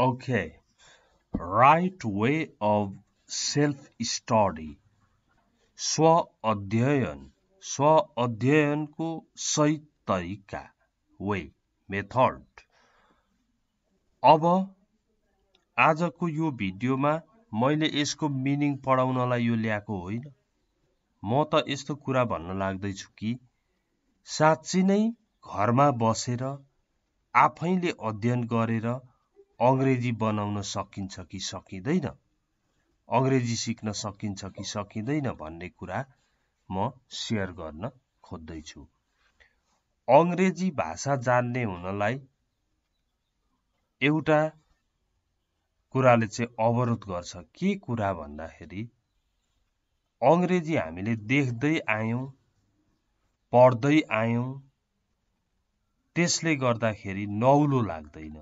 Okay, right way of self study. स्व अध्ययन स्व अध्ययनको सही तरिका वे मेथड अब आजको यो भिडियोमा मैले यसको मिनिङ पढाउनलाई यो ल्याएको होइन म त यस्तो कुरा भन्न लाग्दैछु कि साँच्ची नै घरमा बसेर आफैले अध्ययन गरेर अङ्ग्रेजी बनाउन सकिन्छ कि सकिँदैन अङ्ग्रेजी सिक्न सकिन्छ कि सकिँदैन भन्ने कुरा म सेयर गर्न खोज्दैछु अङ्ग्रेजी भाषा जान्ने हुनलाई एउटा कुराले चाहिँ अवरोध गर्छ के कुरा भन्दाखेरि अङ्ग्रेजी हामीले देख्दै आयौँ पढ्दै आयौँ त्यसले गर्दाखेरि नौलो लाग्दैन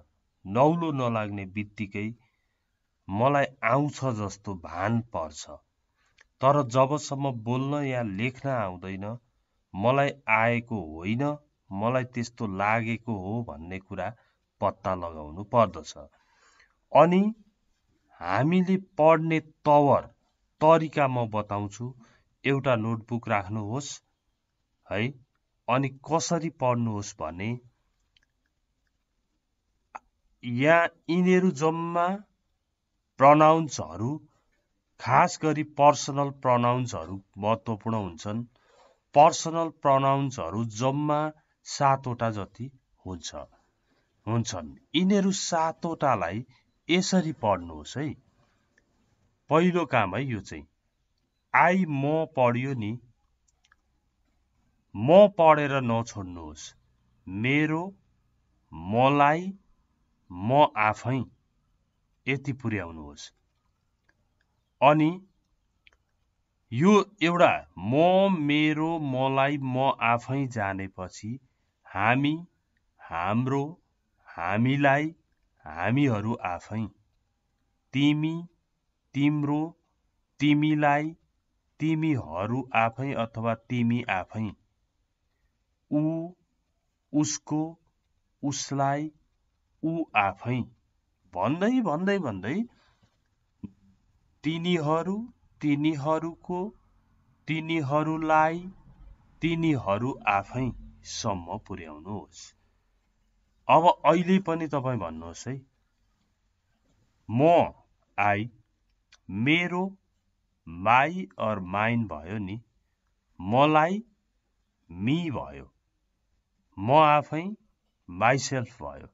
नौलो नलाग्ने बित्तिकै मलाई आउँछ जस्तो भान पर्छ तर जबसम्म बोल्न या लेख्न आउँदैन मलाई आएको होइन मलाई त्यस्तो लागेको हो भन्ने कुरा पत्ता लगाउनु पर्दछ अनि हामीले पढ्ने तवर तरिका म बताउँछु एउटा नोटबुक राख्नुहोस् है अनि कसरी पढ्नुहोस् भने या यिनीहरू जम्मा प्रनाउन्सहरू खास गरी पर्सनल प्रनाउन्सहरू महत्त्वपूर्ण हुन्छन् पर्सनल प्रनाउन्सहरू जम्मा सातवटा जति हुन्छ हुन्छन् यिनीहरू सातवटालाई यसरी पढ्नुहोस् है पहिलो काम है यो चाहिँ आई म पढ्यो नि म पढेर नछोड्नुहोस् मेरो मलाई म आफै यति पुर्याउनुहोस् अनि यो एउटा म मेरो मलाई म आफै जानेपछि हामी हाम्रो हामीलाई हामीहरू आफै तिमी तिम्रो तिमीलाई तिमीहरू आफै अथवा तिमी आफै ऊ उसको उसलाई ऊ आफै भन्दै भन्दै भन्दै तिनीहरू तिनीहरूको तिनीहरूलाई तिनीहरू आफैसम्म पुर्याउनुहोस् अब अहिले पनि तपाईँ भन्नुहोस् है म आई मेरो माई अर माइन भयो नि मलाई मी भयो म आफै माइसेल्फ भयो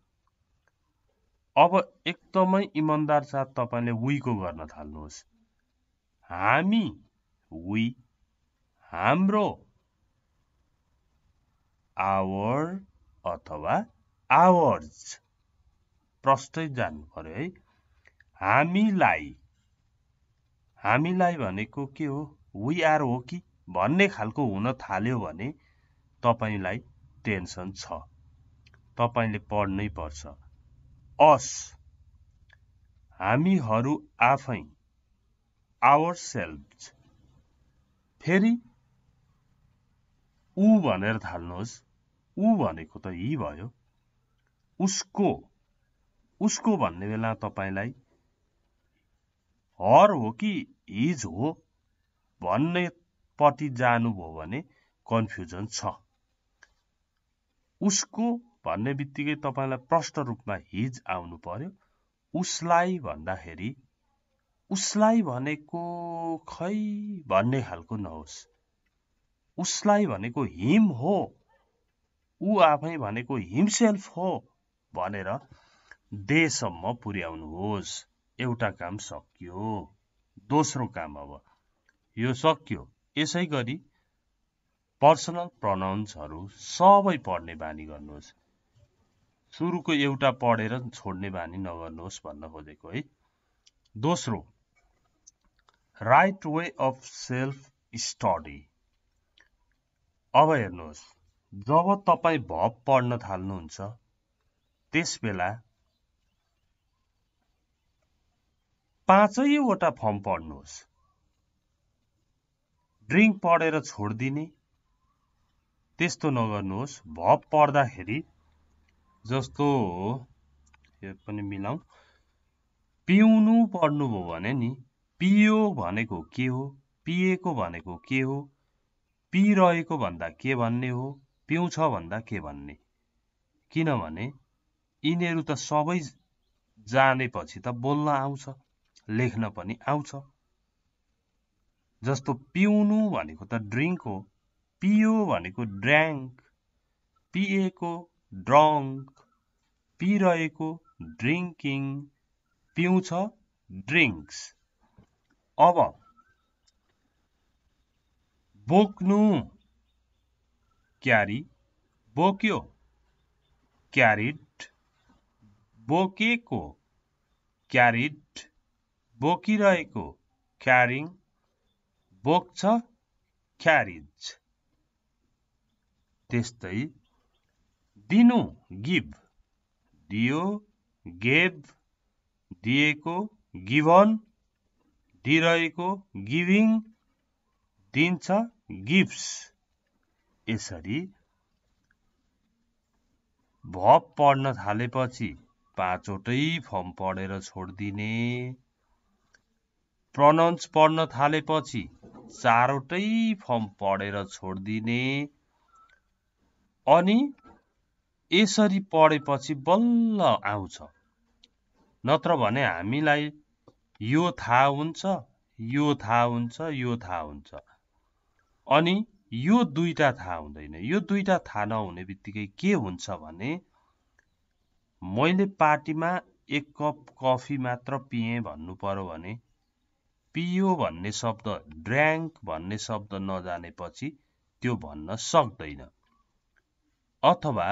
अब एकदमै इमान्दार साथ तपाईँले वीको गर्न थाल्नुहोस् हामी वी हाम्रो आवर अथवा आवर्स प्रष्टै जानु पर्यो है हामीलाई हामीलाई भनेको के हो वी आर हो कि भन्ने खालको हुन थाल्यो भने तपाईँलाई टेन्सन छ तपाईँले पढ्नै पर्छ अस हामीहरू आफै आवर सेल्फ फेरि ऊ भनेर थाल्नुहोस् ऊ भनेको त यी भयो उसको उसको भन्ने बेला तपाईँलाई हर हो कि हिज हो भन्नेपट्टि जानुभयो भने कन्फ्युजन छ उसको भन्ने बित्तिकै तपाईँलाई प्रष्ट रूपमा हिज आउनु पर्यो उसलाई भन्दाखेरि उसलाई भनेको खै भन्ने खालको नहोस् उसलाई भनेको हिम हो ऊ आफै भनेको हिमसेल्फ हो भनेर देसम्म पुर्याउनुहोस् एउटा काम सकियो दोस्रो काम अब यो सकियो यसै गरी पर्सनल प्रनाउन्सहरू सबै पढ्ने बानी गर्नुहोस् सुरुको एउटा पढेर छोड्ने बानी नगर्नुहोस् भन्न खोजेको है दोस्रो right way of self study अब हेर्नुहोस् जब तपाईँ भव पढ्न थाल्नुहुन्छ त्यस बेला पाँचैवटा फर्म पढ्नुहोस् ड्रिङ्क पढेर छोडिदिने त्यस्तो नगर्नुहोस् भव पढ्दाखेरि जस्तो हो यो पनि मिलाउँ पिउनु पढ्नुभयो भने नि पियो भनेको के हो पिएको भनेको के हो पिरहेको भन्दा के भन्ने हो पिउँछ भन्दा के भन्ने किनभने यिनीहरू त सबै जानेपछि त बोल्न आउँछ लेख्न पनि आउँछ जस्तो पिउनु भनेको त ड्रिङ्क हो पियो भनेको ड्र्याङ्क पिएको ड्रङ्क पिरहेको ड्रिङ्किङ पिउँछ ड्रिङ्क्स अब बोक्नु क्यारी बोक्यो क्यारिड बोकेको क्यारिड बोकिरहेको क्यारिङ बोक्छ क्यारिज त्यस्तै दिनु गिभ दियो गेभ दिएको गिभन दिइरहेको गिभिङ दिन्छ गिफ्ट्स यसरी भप पढ्न थालेपछि पाँचवटै फर्म पढेर छोडिदिने प्रनाउन्स पढ्न थालेपछि चारवटै फर्म पढेर छोडिदिने अनि यसरी पढेपछि बल्ल आउँछ नत्र भने हामीलाई यो थाहा हुन्छ यो थाहा हुन्छ यो थाहा हुन्छ अनि यो दुईवटा थाहा हुँदैन यो दुईवटा थाहा नहुने बित्तिकै के हुन्छ भने मैले पार्टीमा एक कप कफी मात्र पिएँ भन्नु पऱ्यो भने पियो भन्ने शब्द ड्र्याङ्क भन्ने शब्द नजानेपछि त्यो भन्न सक्दैन अथवा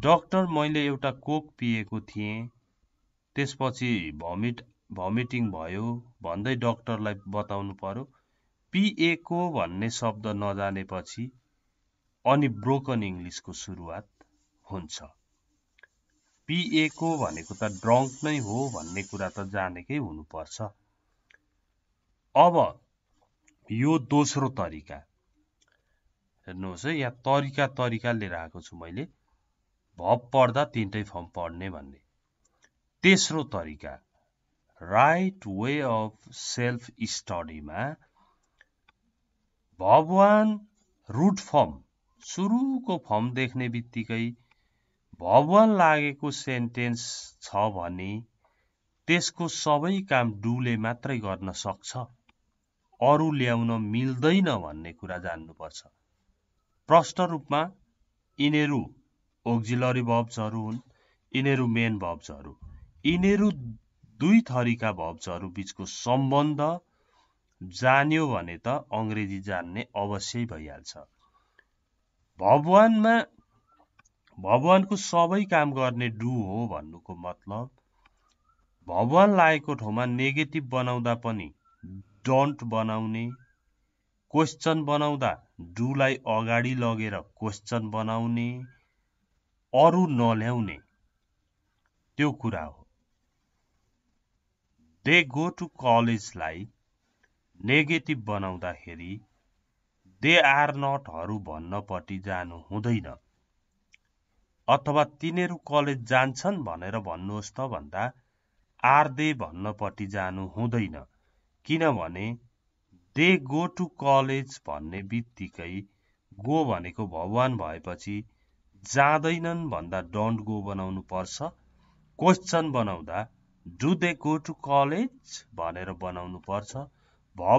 डक्टर मैले एउटा कोक पिएको थिएँ त्यसपछि भमिट भमिटिङ भयो भन्दै डक्टरलाई बताउनु पर्यो पिएको भन्ने शब्द नजानेपछि अनि ब्रोकन इङ्ग्लिसको सुरुवात हुन्छ पिएको भनेको त ड्रङ्क नै हो भन्ने कुरा त जानेकै हुनुपर्छ अब यो दोस्रो तरिका हेर्नुहोस् है यहाँ तरिका तरिका लिएर आएको छु मैले भप पढ्दा तिनटै फर्म पढ्ने भन्ने तेस्रो तरिका राइट वे अफ सेल्फ स्टडीमा भगवान रुट फर्म सुरुको फर्म देख्ने बित्तिकै भगवान लागेको सेन्टेन्स छ भने त्यसको सबै काम डुले मात्रै गर्न सक्छ अरू ल्याउन मिल्दैन भन्ने कुरा जान्नुपर्छ प्रष्ट रूपमा यिनीहरू ओक्जिलरी भब्सहरू हुन् यिनीहरू मेन भब्सहरू यिनीहरू दुई थरीका भब्सहरू बिचको सम्बन्ध जान्यो भने त अङ्ग्रेजी जान्ने अवश्य भइहाल्छ भगवानमा भगवानको सबै काम गर्ने डु हो भन्नुको मतलब भगवान लागेको ठाउँमा नेगेटिभ बनाउँदा पनि डन्ट बनाउने क्वेसन बनाउँदा डुलाई अगाडि लगेर क्वेसन बनाउने अरू नल्याउने त्यो कुरा हो दे गो टु कलेजलाई नेगेटिभ बनाउँदाखेरि दे आर नटहरू भन्नपट्टि जानु हुँदैन अथवा तिनीहरू कलेज जान्छन् भनेर भन्नुहोस् त भन्दा आर दे भन्नपट्टि जानु हुँदैन किनभने दे गो टु कलेज भन्ने बित्तिकै गो भनेको भगवान् भएपछि जाँदैनन् भन्दा डोन्ट गो बनाउनु पर्छ क्वेसन बनाउँदा do they go to college भनेर बनाउनु पर्छ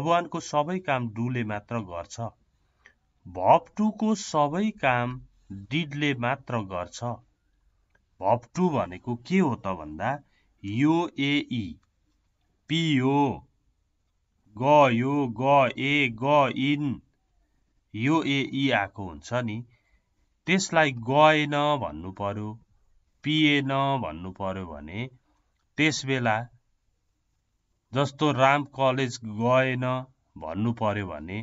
वानको सबै काम डुले मात्र गर्छ भप टूको सबै काम डिडले मात्र गर्छ भप टू भनेको के हो त भन्दा यो पिओ पियो यो ग ए ग इन यो आएको हुन्छ नि त्यसलाई गएन भन्नु पर्यो पिएन भन्नु पर्यो भने त्यसबेला जस्तो राम कलेज गएन भन्नु पर्यो भने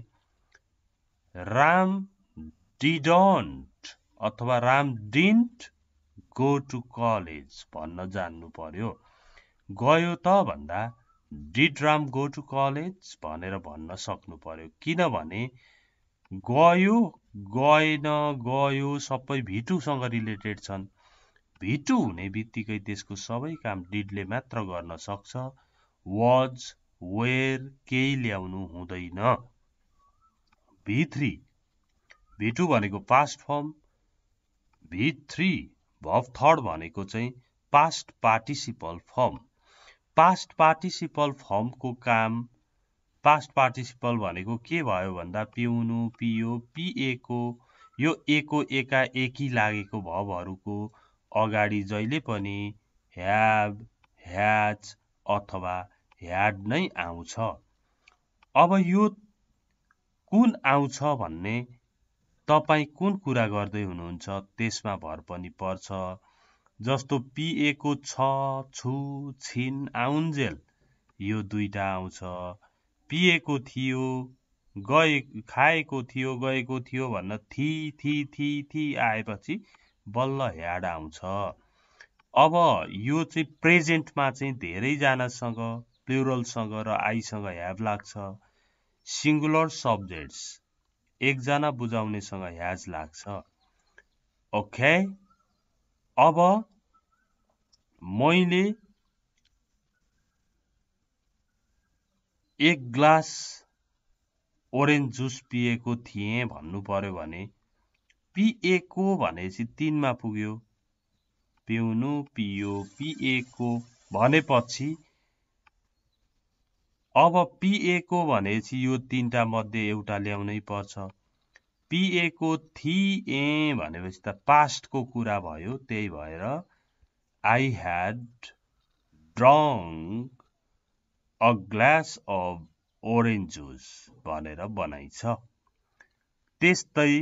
राम डिडन्ट अथवा Ram didn't go to college भन्न जान्नु पर्यो गयो त भन्दा did Ram go to college भनेर भन्न सक्नु पर्यो किनभने गयो गएन गयो सबै भिटुसँग रिलेटेड छन् भिटु हुने बित्तिकै त्यसको सबै काम डिडले मात्र गर्न सक्छ वज वेयर केही ल्याउनु हुँदैन भी थ्री भिटु भनेको पास्ट फर्म भी थ्री भव थर्ड भनेको चाहिँ past participle form past participle फर्मको काम पास्ट पार्टिसिपल भनेको के भयो भन्दा पिउनु पियो पिएको यो एको एका एकी लागेको भवहरूको अगाडि जहिले पनि ह्याब ह्याच अथवा ह्याड नै आउँछ अब यो कुन आउँछ भन्ने तपाईँ कुन कुरा गर्दै हुनुहुन्छ त्यसमा भर पनि पर्छ जस्तो पिएको छ छु छिन आउन्जेल यो दुईटा आउँछ पिएको थियो गए खाएको थियो गएको थियो भन्न थि थि थि थी आएपछि बल्ल ह्याड आउँछ अब यो चाहिँ प्रेजेन्टमा चाहिँ धेरैजनासँग प्लुरलसँग र आइसँग ह्याभ लाग्छ सिङ्गुलर सब्जेक्ट्स एकजना बुझाउनेसँग ह्याज लाग्छ ओके अब मैले एक ग्लास ओरेन्ज जुस पिएको थिएँ भन्नु पर्यो भने पिएको भनेपछि तिनमा पुग्यो पिउनु पियो पिएको भनेपछि अब पिएको भनेपछि यो तिनवटा मध्ये एउटा ल्याउनै पर्छ पिएको थिएँ भनेपछि त पास्टको कुरा भयो त्यही भएर I had drunk a glass of orange juice भनेर बनाइन्छ त्यस्तै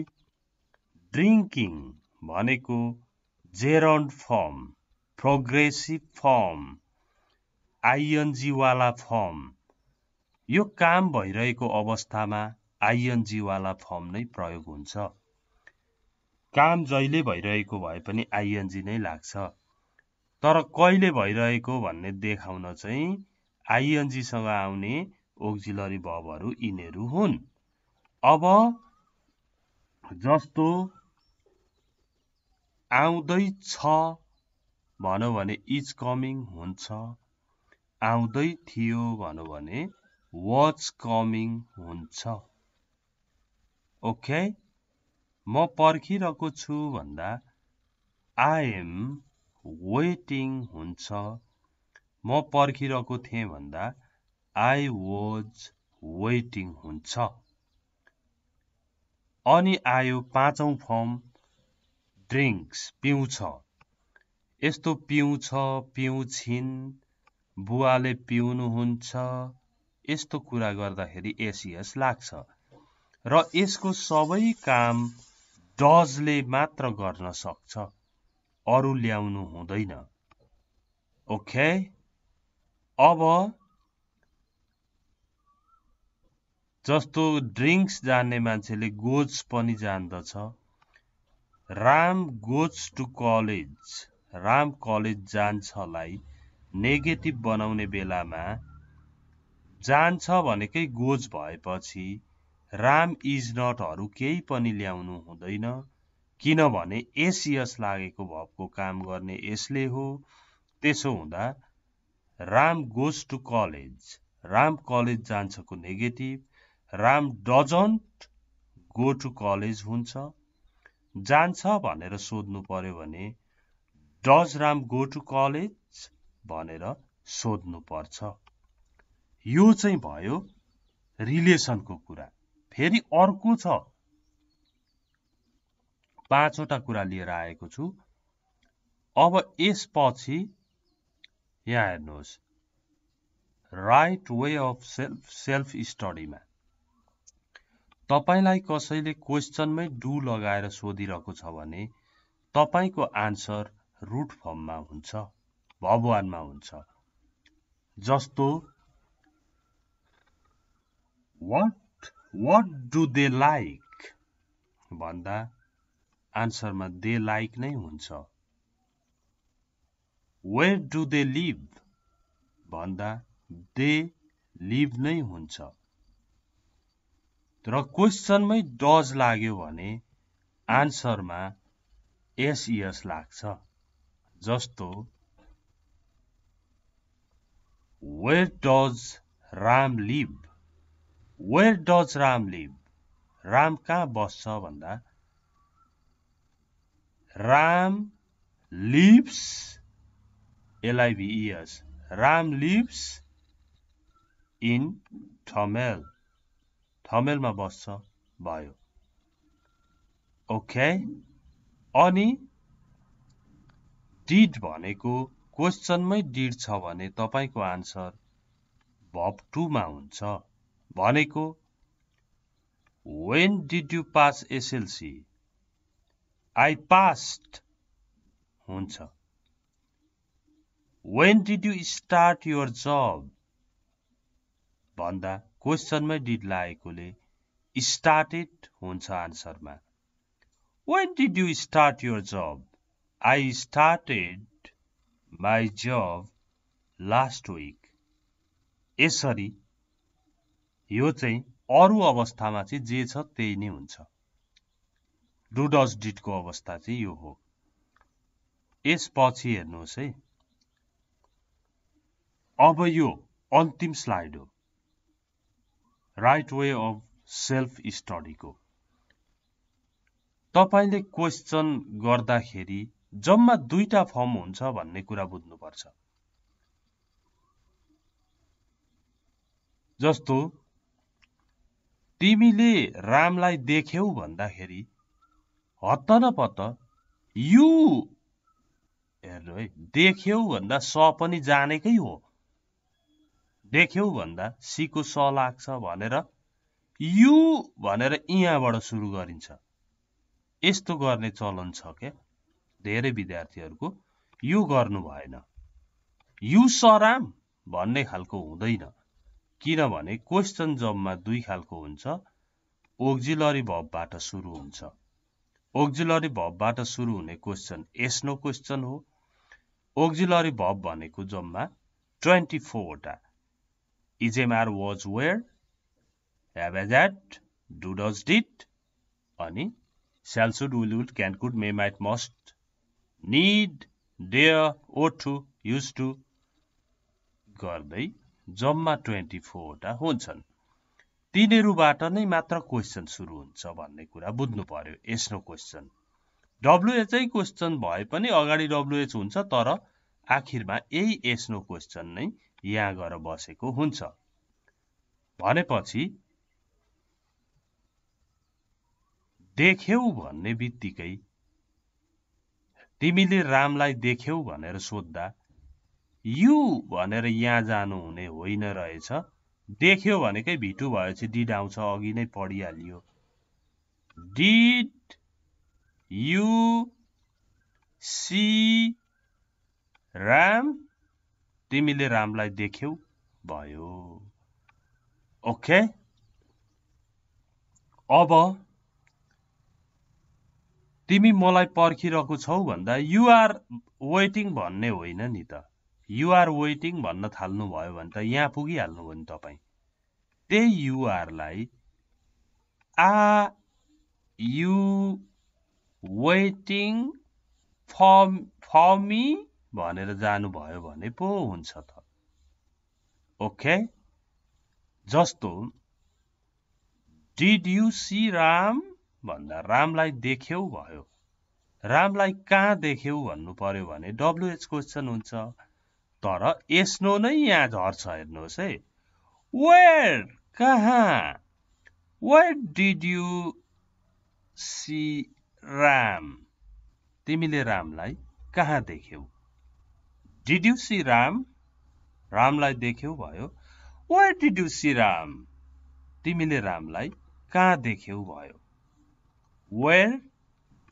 ड्रिङ्किङ भनेको जेरन्ड फर्म प्रोग्रेसिभ फर्म आइएनजीवाला फर्म यो काम भइरहेको अवस्थामा आइएनजीवाला फर्म नै प्रयोग हुन्छ काम जहिले भइरहेको भए पनि आइएनजी नै लाग्छ तर कहिले भइरहेको भन्ने देखाउन चाहिँ आइएनजीसँग आउने ओक्जिलरी भबहरू यिनीहरू हुन् अब जस्तो आउँदैछ भनौँ भने इज कमिङ हुन्छ आउँदै थियो भनौँ भने वाज कमिङ हुन्छ ओके म पर्खिरहेको छु भन्दा आइएम वेटिङ हुन्छ म पर्खिरहेको थिएँ भन्दा आई वाज वेटिङ हुन्छ अनि आयो पाँचौँ फर्म ड्रिङ्क्स पिउँछ यस्तो पिउँछ पिउँछिन् बुवाले पिउनुहुन्छ यस्तो कुरा गर्दाखेरि एसिएस लाग्छ र यसको सबै काम डजले मात्र गर्न सक्छ अरू ल्याउनु हुँदैन ओके अब जस्तो ड्रिङ्क्स जान्ने मान्छेले गोज पनि जान्दछ Ram goes to college Ram college जान्छलाई नेगेटिभ बनाउने बेलामा जान्छ भनेकै गोज भएपछि राम इज नटहरू केही पनि ल्याउनु हुँदैन किनभने एसियस लागेको भवको काम गर्ने यसले हो त्यसो हुँदा Ram goes to college Ram college जान्छको negative Ram doesn't go to college हुन्छ जान्छ भनेर सोध्नु पर्यो भने does Ram go to college भनेर सोध्नु पर्छ यो चाहिँ भयो रिलेसनको कुरा फेरि अर्को छ पाँचवटा कुरा लिएर आएको छु अब यसपछि यहाँ हेर्नुहोस् right way of self self स्टडीमा तपाईँलाई कसैले क्वेसनमै डु लगाएर सोधिरहेको छ भने तपाईँको आन्सर रुट फर्ममा हुन्छ भगवानमा हुन्छ जस्तो what what do they like भन्दा आन्सरमा दे लाइक नै हुन्छ वेयर डु दे लिभ भन्दा दे लिभ नै हुन्छ र क्वेसनमै डज लाग्यो भने आन्सरमा एसइएस लाग्छ जस्तो where does Ram live where does Ram live Ram कहाँ बस्छ भन्दा Ram lives L I V E S Ram lives in Thamel थमेलमा बस्छ भयो ओके अनि डिड भनेको क्वेसनमै डिड छ भने तपाईँको आन्सर भप टूमा हुन्छ भनेको when did you pass SLC I passed हुन्छ when did you start your जब भन्दा क्वेसनमै डिड लागेकोले स्टार्टेड हुन्छ आन्सरमा when did you start your जब आई स्टार्टेड माई जब लास्ट विक यसरी यो चाहिँ अरू अवस्थामा चाहिँ जे छ त्यही नै हुन्छ डुडस डिडको अवस्था चाहिँ यो हो यसपछि हेर्नुहोस् है अब यो अन्तिम स्लाइड हो राइट वे अफ सेल्फ स्टडीको तपाईँले क्वेसन गर्दाखेरि जम्मा दुईटा फर्म हुन्छ भन्ने कुरा बुझ्नुपर्छ जस्तो तिमीले रामलाई देख्यौ भन्दाखेरि हत न पत यु हेर्नु है देख्यौ भन्दा स पनि जानेकै हो देख्यौ भन्दा सीको स लाग्छ भनेर यु भनेर यहाँबाट सुरु गरिन्छ यस्तो गर्ने चलन छ क्या धेरै विद्यार्थीहरूको यु गर्नु भएन यु सराम भन्ने खालको हुँदैन किनभने क्वेसन जबमा दुई खालको हुन्छ ओक्जिलरी भबबाट सुरु हुन्छ ओक्जिलरी भबबाट सुरु हुने क्वेसन एस्नो क्वेसन हो ओक्जिलरी भब भनेको जम्मा ट्वेन्टी फोरवटा is am are was were have has Do do does did अनि should will would can could may might must need dare Ought to used to गर्दै जम्मा ट्वेन्टी फोरवटा हुन्छन् तिनीहरूबाट नै मात्र क्वेसन सुरु हुन्छ भन्ने कुरा बुझ्नु पर्यो यसनो क्वेसन डब्लुएचै क्वेसन भए पनि अगाडि डब्लुएच हुन्छ तर आखिरमा यही यसनो क्वेसन नै यहाँ गएर बसेको हुन्छ भनेपछि देख्यौ भन्ने बित्तिकै तिमीले रामलाई देख्यौ भनेर सोद्धा यु भनेर यहाँ जानुहुने होइन रहेछ देख्यो भनेकै भिटु भएपछि डिड आउँछ अघि नै पढिहालियो डिड यु सी राम तिमीले रामलाई देख्यौ भयो ओके अब तिमी मलाई पर्खिरहेको छौ भन्दा युआर वेटिङ भन्ने होइन नि त युआर वेटिङ भन्न थाल्नुभयो भने त यहाँ पुगिहाल्नुभयो नि तपाईँ त्यही युआरलाई आ यु वेटिङ फर्म फर्मी भनेर जानुभयो भने पो हुन्छ त ओके जस्तो डिड यु सी राम भन्दा रामलाई देख्यौ भयो रामलाई कहाँ देख्यौ भन्नु पर्यो भने डब्लुएच क्वेसन हुन्छ तर यसो नै यहाँ झर्छ हेर्नुहोस् है वेयर कहाँ where did you see Ram तिमीले रामलाई कहाँ देख्यौ डिड यु सी राम रामलाई देख्यौ भयो why did you see Ram तिमीले रामलाई कहाँ देख्यौ भयो where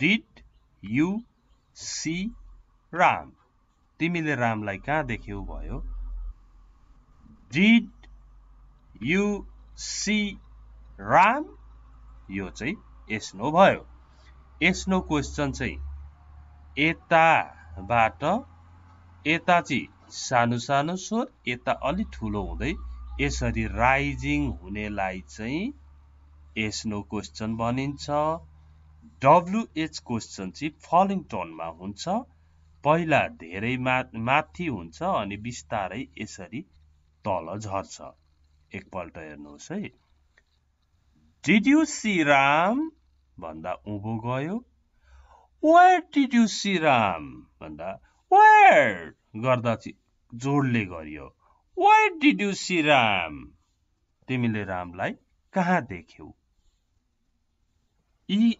did you see Ram तिमीले रामलाई कहाँ देख्यौ भयो डिड यु सी राम यो चाहिँ एस्नो भयो एस्नो क्वेसन चाहिँ यताबाट यता चाहिँ सानो सानो स्वर यता अलि ठुलो हुँदै यसरी राइजिङ हुनेलाई चाहिँ एसनो नो क्वेसन भनिन्छ डब्लुएच क्वेसन चाहिँ फलिङ टोनमा हुन्छ पहिला धेरै मा माथि हुन्छ अनि बिस्तारै यसरी तल झर्छ एकपल्ट हेर्नुहोस् है डिड यु सी राम भन्दा उँभो गयो where did you see Ram भन्दा वेयर गर्दा चाहिँ जोडले गरियो where did you see Ram तिमीले रामलाई कहाँ देख्यौ यी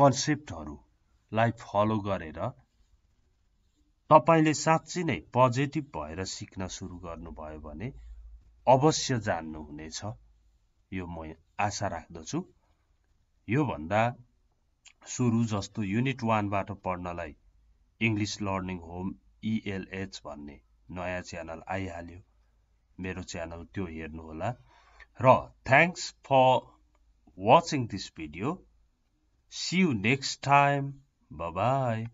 कन्सेप्टहरूलाई फलो गरेर तपाईँले साँच्चै नै पोजिटिभ भएर सिक्न सुरु गर्नुभयो भने अवश्य जान्नुहुनेछ यो म आशा राख्दछु योभन्दा सुरु जस्तो युनिट वानबाट पढ्नलाई इङ्ग्लिस लर्निङ होम इएलएच भन्ने नयाँ च्यानल आइहाल्यो मेरो च्यानल त्यो हेर्नुहोला र thanks for watching this video see you next time by